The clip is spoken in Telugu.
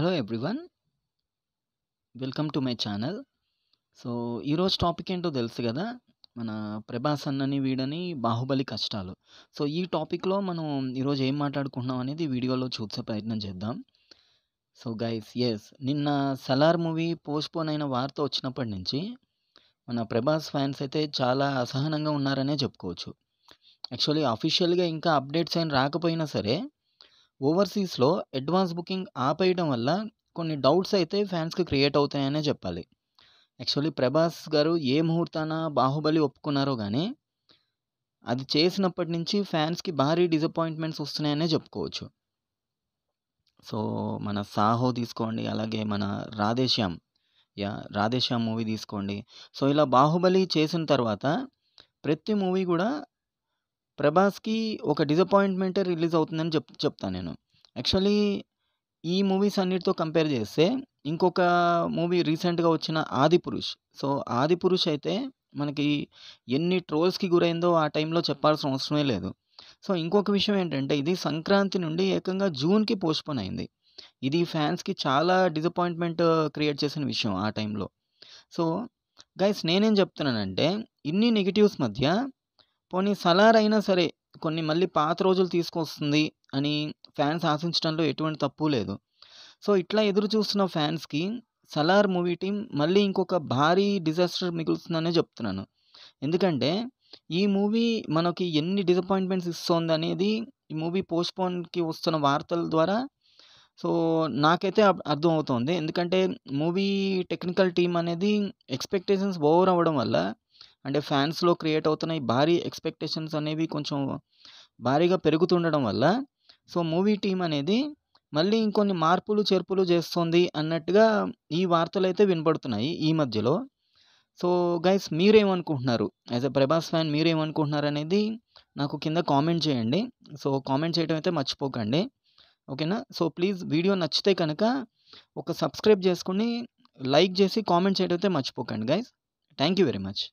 hello everyone welcome to my channel so ఈరోజు టాపిక్ ఏంటో తెలుసు కదా మన ప్రభాస్ అన్నని వీడని బాహుబలి కష్టాలు సో ఈ టాపిక్లో మనం ఈరోజు ఏం మాట్లాడుకుంటున్నాం అనేది వీడియోలో చూసే ప్రయత్నం చేద్దాం సో గైస్ ఎస్ నిన్న సలార్ మూవీ పోస్ట్పోన్ అయిన వార్త వచ్చినప్పటి నుంచి మన ప్రభాస్ ఫ్యాన్స్ అయితే చాలా అసహనంగా ఉన్నారనే చెప్పుకోవచ్చు యాక్చువల్లీ అఫీషియల్గా ఇంకా అప్డేట్స్ అయినా రాకపోయినా సరే ఓవర్సీస్లో అడ్వాన్స్ బుకింగ్ ఆపేయడం వల్ల కొన్ని డౌట్స్ అయితే ఫ్యాన్స్కి క్రియేట్ అవుతాయనే చెప్పాలి యాక్చువల్లీ ప్రభాస్ గారు ఏ ముహూర్తాన బాహుబలి ఒప్పుకున్నారో కానీ అది చేసినప్పటి నుంచి ఫ్యాన్స్కి భారీ డిసప్పాయింట్మెంట్స్ వస్తున్నాయనే చెప్పుకోవచ్చు సో మన సాహో తీసుకోండి అలాగే మన రాధేశ్యామ్ యా రాధేశ్యామ్ మూవీ తీసుకోండి సో ఇలా బాహుబలి చేసిన తర్వాత ప్రతి మూవీ కూడా ప్రభాస్కి ఒక డిసప్పాయింట్మెంటే రిలీజ్ అవుతుందని చెప్ చెప్తాను నేను యాక్చువల్లీ ఈ మూవీస్ అన్నిటితో కంపేర్ చేస్తే ఇంకొక మూవీ రీసెంట్గా వచ్చిన ఆది పురుష్ సో ఆది పురుష్ అయితే మనకి ఎన్ని ట్రోల్స్కి గురైందో ఆ టైంలో చెప్పాల్సిన అవసరమే లేదు సో ఇంకొక విషయం ఏంటంటే ఇది సంక్రాంతి నుండి ఏకంగా జూన్కి పోస్ట్పోన్ అయింది ఇది ఫ్యాన్స్కి చాలా డిసప్పాయింట్మెంట్ క్రియేట్ uh, చేసిన విషయం ఆ టైంలో సో గైస్ నేనేం చెప్తున్నానంటే ఇన్ని నెగిటివ్స్ మధ్య పోనీ సలార్ అయినా సరే కొన్ని మళ్ళీ పాత రోజులు తీసుకొస్తుంది అని ఫ్యాన్స్ ఆశించడంలో ఎటువంటి తప్పు లేదు సో ఇట్లా ఎదురు చూస్తున్న ఫ్యాన్స్కి సలార్ మూవీ టీం మళ్ళీ ఇంకొక భారీ డిజాస్టర్ మిగులుతుందనే చెప్తున్నాను ఎందుకంటే ఈ మూవీ మనకి ఎన్ని డిసప్పాయింట్మెంట్స్ ఇస్తుంది అనేది ఈ మూవీ పోస్ట్పోన్కి వస్తున్న వార్తల ద్వారా సో నాకైతే అర్థం అవుతుంది ఎందుకంటే మూవీ టెక్నికల్ టీం అనేది ఎక్స్పెక్టేషన్స్ ఓవర్ అవ్వడం వల్ల అంటే ఫ్యాన్స్లో క్రియేట్ అవుతున్న ఈ భారీ ఎక్స్పెక్టేషన్స్ అనేవి కొంచెం భారీగా పెరుగుతుండడం వల్ల సో మూవీ టీం అనేది మళ్ళీ ఇంకొన్ని మార్పులు చేర్పులు చేస్తుంది అన్నట్టుగా ఈ వార్తలు అయితే వినపడుతున్నాయి ఈ మధ్యలో సో గైస్ మీరేమనుకుంటున్నారు యాజ్ ఎ ప్రభాస్ ఫ్యాన్ మీరేమనుకుంటున్నారు అనేది నాకు కింద కామెంట్ చేయండి సో కామెంట్ చేయడం అయితే మర్చిపోకండి ఓకేనా సో ప్లీజ్ వీడియో నచ్చితే కనుక ఒక సబ్స్క్రైబ్ చేసుకుని లైక్ చేసి కామెంట్ చేయడం అయితే మర్చిపోకండి guys thank you very much